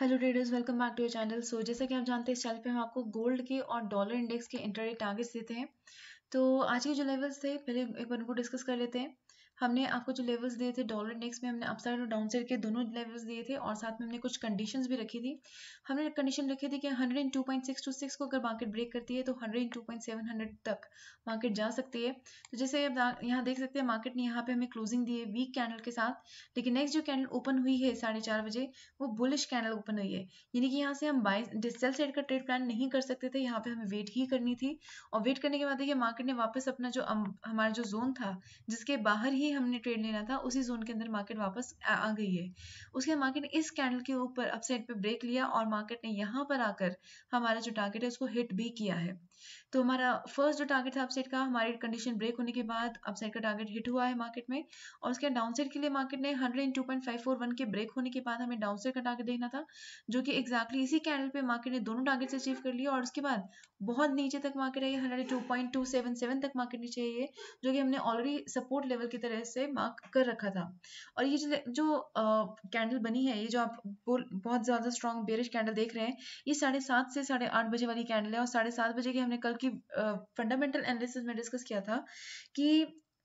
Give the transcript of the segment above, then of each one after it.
hello traders welcome back to your channel so जैसा कि आप जानते हैं इस चैनल पे हम आपको गोल्ड के और डॉलर इंडेक्स के इंटरडे टारगेट्स देते हैं तो आज के जो लेवल्स थे पहले एक बार उनको डिस्कस कर लेते हैं हमने आपको जो लेवल्स दिए थे डॉलर इंडेक्स में हमने अपसाइड और डाउनसाइड के दोनों लेवल्स दिए थे और साथ में हमने कुछ कंडीशंस भी रखी थी हमने कंडीशन रखी थी कि 102.626 को अगर मार्केट ब्रेक करती है तो 102.700 तक मार्केट जा सकती है तो जैसे यहाँ देख सकते हैं मार्केट ने यहाँ पे हमें क्लोजिंग दी है वीक कैंडल के साथ लेकिन नेक्स्ट जो कैंडल ओपन हुई है साढ़े चार बजे वो बुलिश कैंडल ओपन हुई है यानी कि यहाँ से हम बाई डिजिटल साइड का ट्रेड प्लान नहीं कर सकते थे यहाँ पे हमें वेट ही करनी थी और वेट करने के बाद देखिए मार्केट ने वापस अपना जो हमारा जो जोन था जिसके बाहर ही हमने ट्रेड लेना था उसी जोन के अंदर मार्केट वापस आ गई है उसके मार्केट इस कैंडल के ऊपर अपसाइड पे ब्रेक लिया और मार्केट ने यहाँ पर आकर हमारा जो टारगेट है उसको हिट भी किया है तो हमारा फर्स्ट जो टारगेट था अपसाइड का हमारी कंडीशन ब्रेक होने के बाद अपसाइड का टारगेट हिट हुआ है मार्केट में और उसके डाउन के लिए मार्केट ने हंड्रेड के ब्रेक होने के बाद हमें डाउन का टारगेट देखना था जो कि एक्जैक्टली इसी कैंडल पर मार्केट ने दोनों टारगेट अचीव कर लिया और उसके बाद बहुत नीचे तक मार्केट आई हंड्रेड तक मार्केट नीचे आई है जो कि हमने ऑलरेडी सपोर्ट लेवल की तरह तरह से मार्क कर रखा था और ये जो, कैंडल बनी है ये जो आप बहुत ज़्यादा स्ट्रॉन्ग बेरिश कैंडल देख रहे हैं ये साढ़े सात से साढ़े आठ बजे वाली कैंडल है और साढ़े सात बजे की हमने कल की फंडामेंटल एनालिसिस में डिस्कस किया था कि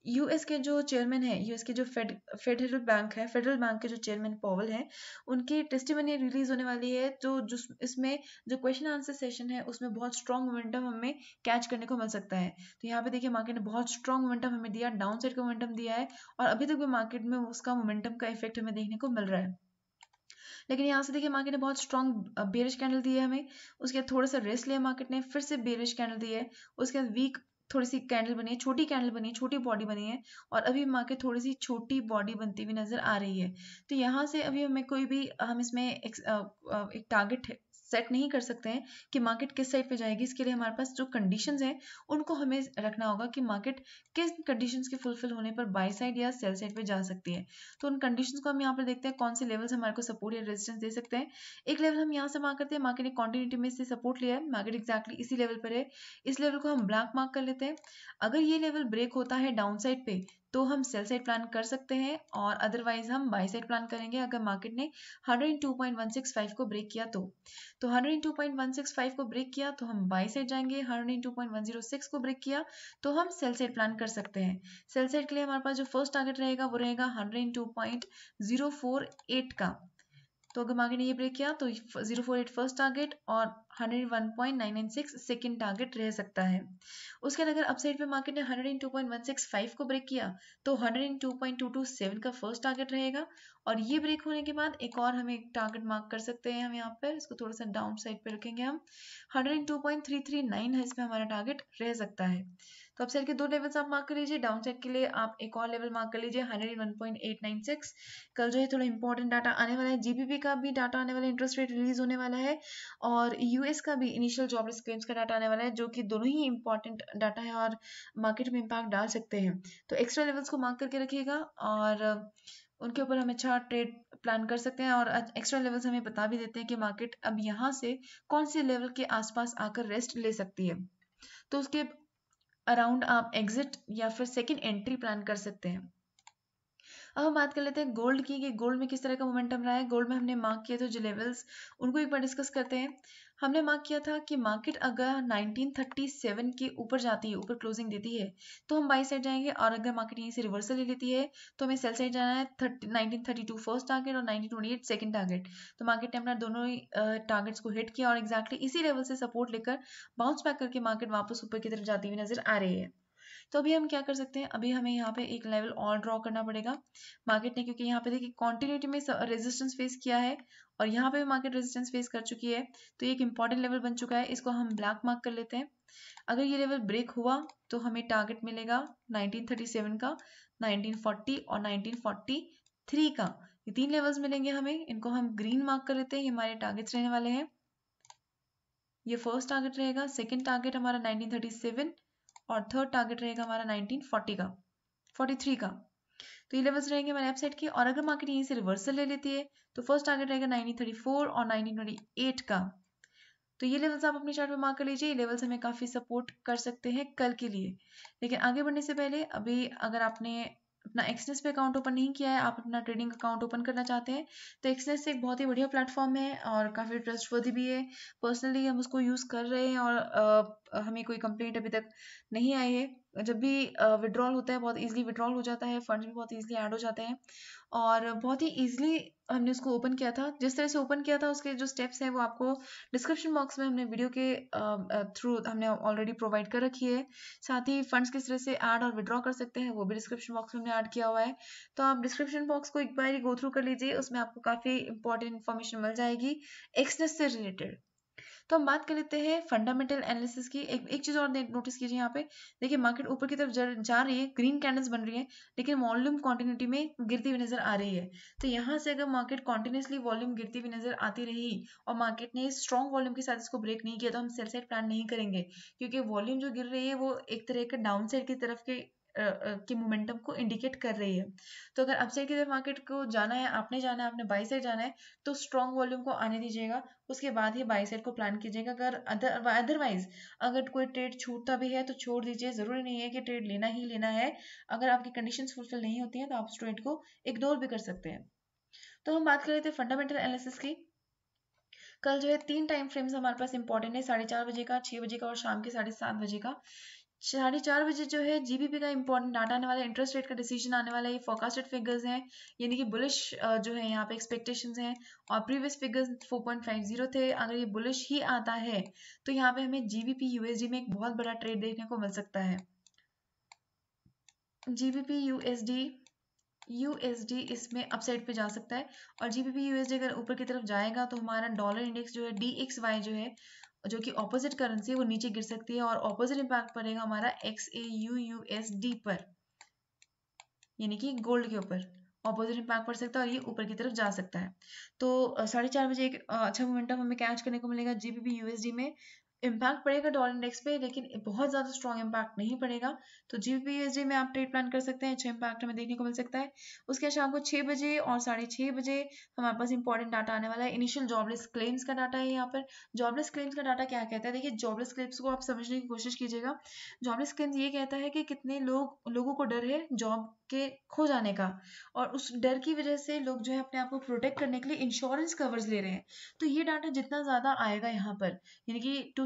यूएस के जो चेयरमैन है यूएस के जो फेड फेडरल बैंक है फेडरल बैंक के जो चेयरमैन पॉवल है उनकी टेस्टिमनी रिलीज होने वाली है तो जो इसमें जो क्वेश्चन आंसर सेशन है उसमें बहुत स्ट्रॉन्ग मोमेंटम हमें कैच करने को मिल सकता है तो यहाँ पे देखिए मार्केट ने बहुत स्ट्रॉन्ग मोमेंटम हमें दिया डाउन साइड का मोमेंटम दिया है और अभी तक भी मार्केट में उसका मोमेंटम का इफेक्ट हमें देखने को मिल रहा है लेकिन यहाँ से देखिए मार्केट ने बहुत स्ट्रॉन्ग बेरिश कैंडल दिए हमें उसके बाद थोड़ा सा रेस्ट लिया मार्केट ने फिर से बेरिश कैंडल दिए उसके बाद वीक थोड़ी सी कैंडल बनी है छोटी कैंडल बनी है छोटी बॉडी बनी है और अभी हम आके थोड़ी सी छोटी बॉडी बनती हुई नजर आ रही है तो यहाँ से अभी हमें कोई भी हम इसमें एक, एक टारगेट सेट नहीं कर सकते हैं कि मार्केट किस साइड पे जाएगी इसके लिए हमारे पास जो कंडीशंस हैं उनको हमें रखना होगा कि मार्केट किस कंडीशंस के फुलफिल होने पर बाय साइड या सेल साइड पे जा सकती है तो उन कंडीशंस को हम यहाँ पर देखते हैं कौन से लेवल्स हमारे को सपोर्ट या रेजिस्टेंस दे सकते हैं एक लेवल हम यहाँ से मार्क करते हैं मार्केट ने कॉन्टिन्यूटी में से सपोर्ट लिया है मार्केट एक्जैक्टली इसी लेवल पर है इस लेवल को हम ब्लैक मार्क कर लेते हैं अगर ये लेवल ब्रेक होता है डाउन साइड पे तो हम सेल साइड प्लान कर सकते हैं और अदरवाइज हम बाई साइड प्लान करेंगे अगर मार्केट ने 102.165 को ब्रेक किया तो तो 102.165 को ब्रेक किया तो हम बाई साइड जाएंगे 102.106 को ब्रेक किया तो हम सेल साइड प्लान कर सकते हैं सेल साइड के लिए हमारे पास जो फर्स्ट टारगेट रहेगा वो रहेगा 102.048 का तो अगर मार्केट ने ये ब्रेक किया तो 048 फर्स्ट टारगेट और 101.996 सेकंड टारगेट रह सकता है उसके अगर अपसाइड पे मार्केट ने 102.165 को ब्रेक किया तो 102.227 का फर्स्ट टारगेट रहेगा और ये ब्रेक होने के बाद एक और एक टारगेट मार्क कर सकते हैं हम यहाँ पर इसको थोड़ा सा डाउन साइड पर रखेंगे हम 102.339 है इसमें हमारा टारगेट रह सकता है तो अपसाइड के दो लेवल्स आप मार्क कर लीजिए डाउन साइड के लिए आप एक और लेवल मार्क कर लीजिए सिक्स कल जो है थोड़ा इंपॉर्टेंट डाटा आने वाला है जीबीपी का भी डाटा आने वाला इंटरेस्ट रेट रिलीज होने वाला है और यू यूएस का भी इनिशियल जॉबलेस क्लेम्स का डाटा आने वाला है जो कि दोनों ही इंपॉर्टेंट डाटा है और मार्केट में इम्पैक्ट डाल सकते हैं तो एक्स्ट्रा लेवल्स को मार्क करके रखिएगा और uh, उनके ऊपर हम अच्छा ट्रेड प्लान कर सकते हैं और एक्स्ट्रा लेवल्स हमें बता भी देते हैं कि मार्केट अब यहाँ से कौन से लेवल के आसपास आकर रेस्ट ले सकती है तो उसके अराउंड आप एग्जिट या फिर सेकेंड एंट्री प्लान कर सकते हैं अब हम बात कर लेते हैं गोल्ड की कि गोल्ड में किस तरह का मोमेंटम रहा है गोल्ड में हमने मार्क किया था जो लेवल्स उनको एक बार डिस्कस करते हैं हमने मार्क किया था कि मार्केट अगर 1937 के ऊपर जाती है ऊपर क्लोजिंग देती है तो हम बाई साइड जाएंगे और अगर मार्केट यहीं से रिवर्सल ले लेती है तो हमें सेल साइड जाना है 30, 1932 फर्स्ट टारगेट और 1928 सेकंड टारगेट तो मार्केट ने अपना दोनों टारगेट्स को हिट किया और एग्जैक्टली exactly इसी लेवल से सपोर्ट लेकर बाउंस बैक करके मार्केट वापस ऊपर की तरफ जाती हुई नजर आ रही है तो अभी हम क्या कर सकते हैं अभी हमें यहाँ पे एक लेवल और ड्रॉ करना पड़ेगा मार्केट ने क्योंकि यहाँ पे देखिए कॉन्टिन्यूटी में रेजिस्टेंस फेस किया है और यहाँ पे भी मार्केट रेजिस्टेंस फेस कर चुकी है तो ये एक इम्पॉर्टेंट लेवल बन चुका है इसको हम ब्लैक मार्क कर लेते हैं अगर ये लेवल ब्रेक हुआ तो हमें टारगेट मिलेगा नाइनटीन का नाइनटीन और नाइनटीन का ये तीन लेवल्स मिलेंगे हमें इनको हम ग्रीन मार्क कर लेते हैं ये हमारे टारगेट्स रहने वाले हैं ये फर्स्ट टारगेट रहेगा सेकेंड टारगेट हमारा और थर्ड टारगेट रहेगा हमारा 1940 का 43 का तो ये लेवल्स रहेंगे मैंने अपसेट के और अगर मार्केट यहीं से रिवर्सल ले लेती है तो फर्स्ट टारगेट रहेगा 1934 और 1928 का तो ये लेवल्स आप अपने चार्ट पे मार्क कर लीजिए ये लेवल्स हमें काफ़ी सपोर्ट कर सकते हैं कल के लिए लेकिन आगे बढ़ने से पहले अभी अगर आपने अपना एक्सनेस पे अकाउंट ओपन नहीं किया है आप अपना ट्रेडिंग अकाउंट ओपन करना चाहते हैं तो एक्सनेस एक बहुत ही बढ़िया प्लेटफॉर्म है और काफ़ी ट्रस्टवर्दी भी है पर्सनली हम उसको यूज़ कर रहे हैं और हमें कोई कंप्लेंट अभी तक नहीं आई है जब भी विड्रॉल होता है बहुत ईजिली विड्रॉल हो जाता है फंड्स भी बहुत ईजिली ऐड हो जाते हैं और बहुत ही ईजिली हमने उसको ओपन किया था जिस तरह से ओपन किया था उसके जो स्टेप्स हैं वो आपको डिस्क्रिप्शन बॉक्स में हमने वीडियो के थ्रू हमने ऑलरेडी प्रोवाइड कर रखी है साथ ही फंड्स किस तरह से ऐड और विड्रॉ कर सकते हैं वो भी डिस्क्रिप्शन बॉक्स में हमने ऐड किया हुआ है तो आप डिस्क्रिप्शन बॉक्स को एक बार गो थ्रू कर लीजिए उसमें आपको काफ़ी इंपॉर्टेंट इन्फॉर्मेशन मिल जाएगी एक्सनेस से रिलेटेड तो हम बात कर लेते हैं फंडामेंटल एनालिसिस की एक, एक चीज़ और नोटिस कीजिए यहाँ पे देखिए मार्केट ऊपर की तरफ जा रही है ग्रीन कैंडल्स बन रही है लेकिन वॉल्यूम कॉन्टिन्यूटी में गिरती हुई नजर आ रही है तो यहाँ से अगर मार्केट कॉन्टिन्यूसली वॉल्यूम गिरती हुई नजर आती रही और मार्केट ने स्ट्रॉन्ग वॉल्यूम के साथ इसको ब्रेक नहीं किया तो हम सेल साइड प्लान नहीं करेंगे क्योंकि वॉल्यूम जो गिर रही है वो एक तरह का डाउन साइड की तरफ के के मोमेंटम को इंडिकेट कर रही है तो अगर अपसाइड की तरफ मार्केट को जाना है आपने जाना है आपने बाई साइड जाना है तो स्ट्रॉन्ग वॉल्यूम को आने दीजिएगा उसके बाद ही बाई साइड को प्लान कीजिएगा अगर अदरवाइज अगर कोई ट्रेड छूटता भी है तो छोड़ दीजिए जरूरी नहीं है कि ट्रेड लेना ही लेना है अगर आपकी कंडीशन फुलफिल नहीं होती है तो आप ट्रेड को इग्नोर भी कर सकते हैं तो हम बात कर रहे थे फंडामेंटल एनालिसिस की कल जो है तीन टाइम फ्रेम्स हमारे पास इंपॉर्टेंट है साढ़े चार बजे का छह बजे का और शाम के साढ़े सात बजे का साढ़े चार बजे जो है जीबीपी का इंपॉर्टेंट डाटा आने वाला है इंटरेस्ट रेट का डिसीजन आने वाला है ये फोकास्टेड फिगर्स हैं यानी कि बुलिश जो है यहाँ पे एक्सपेक्टेशंस हैं और प्रीवियस फिगर्स 4.50 थे अगर ये बुलिश ही आता है तो यहाँ पे हमें जीबीपी यूएसडी में एक बहुत बड़ा ट्रेड देखने को मिल सकता है जीबीपी यूएसडी यूएसडी इसमें अपसाइड पे जा सकता है और जीबीपी यूएसडी अगर ऊपर की तरफ जाएगा तो हमारा डॉलर इंडेक्स जो है डी एक्स वाई जो है जो कि ऑपोजिट करेंसी है वो नीचे गिर सकती है और ऑपोजिट इम्पैक्ट पड़ेगा हमारा X A U U S D पर यानी कि गोल्ड के ऊपर ऑपोजिट इम्पैक्ट पड़ सकता है और ये ऊपर की तरफ जा सकता है तो साढ़े चार बजे एक अच्छा मोमेंटम हमें कैच करने को मिलेगा जीबीपी यूएसडी में इम्पैक्ट पड़ेगा डॉलर इंडेक्स पे लेकिन बहुत ज़्यादा स्ट्रॉन्ग इम्पैक्ट नहीं पड़ेगा तो जी में आप ट्रेड प्लान कर सकते हैं अच्छा इम्पैक्ट हमें देखने को मिल सकता है उसके बाद शाम को छह बजे और साढ़े छह बजे हमारे पास इंपॉर्टेंट डाटा आने वाला है इनिशियल जॉबलेस क्लेम्स का डाटा है यहाँ पर जॉबलेस क्लेम्स का डाटा क्या कहता है देखिए जॉबलेस क्लेम्स को आप समझने की कोशिश कीजिएगा जॉबलेस क्लेम्स ये कहता है कि कितने लोग लोगों को डर है जॉब के खो जाने का और उस डर की वजह से लोग जो है अपने आप को प्रोटेक्ट करने के लिए इंश्योरेंस कवर्स ले रहे हैं तो ये डाटा जितना ज़्यादा आएगा यहाँ पर यानी कि टू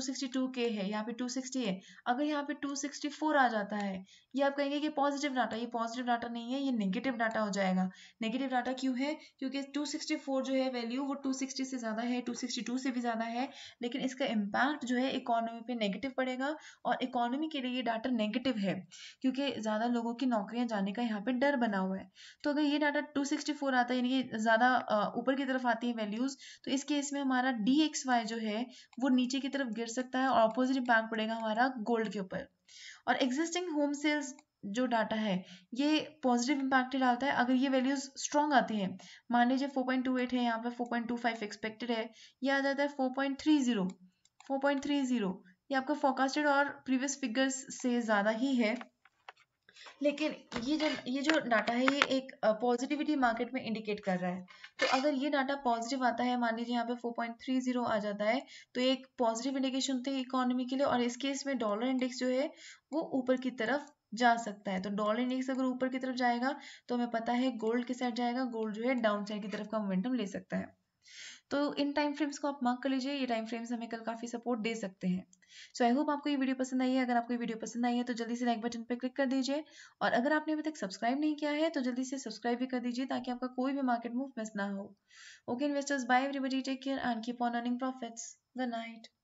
के है यहाँ पे 260 है अगर यहाँ पे 264 आ जाता है ये आप कहेंगे कि पॉजिटिव डाटा ये पॉजिटिव डाटा नहीं है ये नेगेटिव डाटा हो जाएगा नेगेटिव डाटा क्यों है क्योंकि 264 जो है वैल्यू वो 260 से ज़्यादा है 262 से भी ज़्यादा है लेकिन इसका इम्पैक्ट जो है इकोनॉमी पे नेगेटिव पड़ेगा और इकोनॉमी के लिए ये डाटा नेगेटिव है क्योंकि ज़्यादा लोगों की नौकरियाँ जाने का यहाँ पर डर बना हुआ है तो अगर ये डाटा टू आता है यानी कि ज़्यादा ऊपर की तरफ आती है वैल्यूज़ तो इस केस में हमारा डी जो है वो नीचे की तरफ गिर सकता है और अपोजिट इम्पैक्ट पड़ेगा हमारा गोल्ड के ऊपर और एग्जिस्टिंग होम सेल्स जो डाटा है ये पॉजिटिव इम्पैक्ट डालता है अगर ये वैल्यूज स्ट्रॉन्ग आती है मान लीजिए 4.28 है यहाँ पे 4.25 एक्सपेक्टेड है ये आ जाता है 4.30 4.30 ये आपका फोकास्टेड और प्रीवियस फिगर्स से ज़्यादा ही है लेकिन ये जो ये जो डाटा है ये एक पॉजिटिविटी मार्केट में इंडिकेट कर रहा है तो अगर ये डाटा पॉजिटिव आता है मान लीजिए यहाँ पे 4.30 आ जाता है तो एक पॉजिटिव इंडिकेशन होती है इकोनॉमी के लिए और इस केस में डॉलर इंडेक्स जो है वो ऊपर की तरफ जा सकता है तो डॉलर इंडेक्स अगर ऊपर की तरफ जाएगा तो हमें पता है गोल्ड के साइड जाएगा गोल्ड जो है डाउन साइड की तरफ का मोमेंटम ले सकता है तो इन टाइम फ्रेम्स को आप मार्क कर लीजिए ये टाइम फ्रेम्स हमें कल काफ़ी सपोर्ट दे सकते हैं सो आई होप आपको ये वीडियो पसंद आई है अगर आपको ये वीडियो पसंद आई है तो जल्दी से लाइक बटन पर क्लिक कर दीजिए और अगर आपने अभी तक सब्सक्राइब नहीं किया है तो जल्दी से सब्सक्राइब भी कर दीजिए ताकि आपका कोई भी मार्केट मूव मिस ना हो okay investors bye everybody take care and keep on earning profits good night